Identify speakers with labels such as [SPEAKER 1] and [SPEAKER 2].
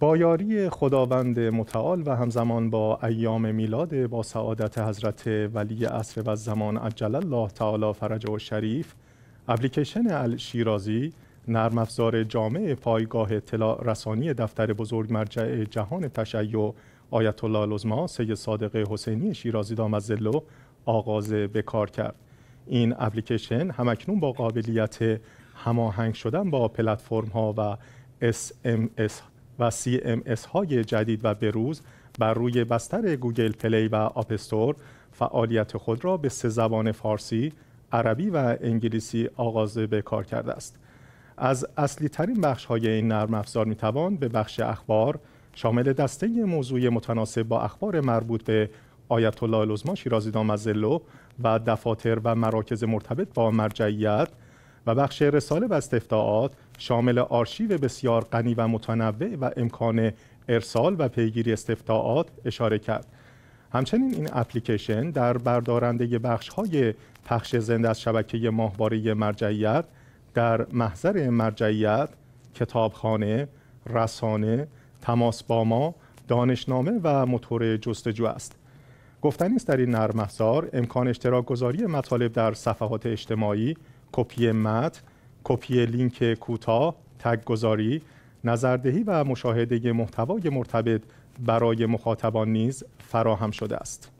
[SPEAKER 1] با یاری خداوند متعال و همزمان با ایام میلاد با سعادت حضرت ولی عصر و زمان عجل الله تعالی فرج و شریف اپلیکیشن شیرازی، نرم افزار جامع پایگاه اطلاع رسانی دفتر بزرگ مرجع جهان تشیع آیت الله العظما سید صادق حسینی شیرازی دامزلو آغاز به کار کرد این اپلیکیشن همکنون با قابلیت هماهنگ شدن با پلتفرم ها و SMS و CMS های جدید و بروز بر روی بستر گوگل پلی و آپستور فعالیت خود را به سه زبان فارسی، عربی و انگلیسی آغاز به کار کرده است. از اصلی ترین بخش های این نرم افزار می توان به بخش اخبار شامل دسته موضوعی متناسب با اخبار مربوط به آیت الله العظما شیرازی دامزلو و دفاتر و مراکز مرتبط با مرجعیت و بخش رساله و استفتاعات شامل آرشیو بسیار غنی و متنوع و امکان ارسال و پیگیری استفتاعات اشاره کرد. همچنین این اپلیکیشن در بردارنده بخش های پخش زنده از شبکه ماهواره مرجعیت در محضر مرجعیت، کتابخانه، رسانه، تماس با ما، دانشنامه و موتور جستجو است. گفتنی است در این نرم امکان اشتراک گذاری مطالب در صفحات اجتماعی، کپی متن کپی لینک کوتاه تگ گذاری نظردهی و مشاهده محتوای مرتبط برای مخاطبان نیز فراهم شده است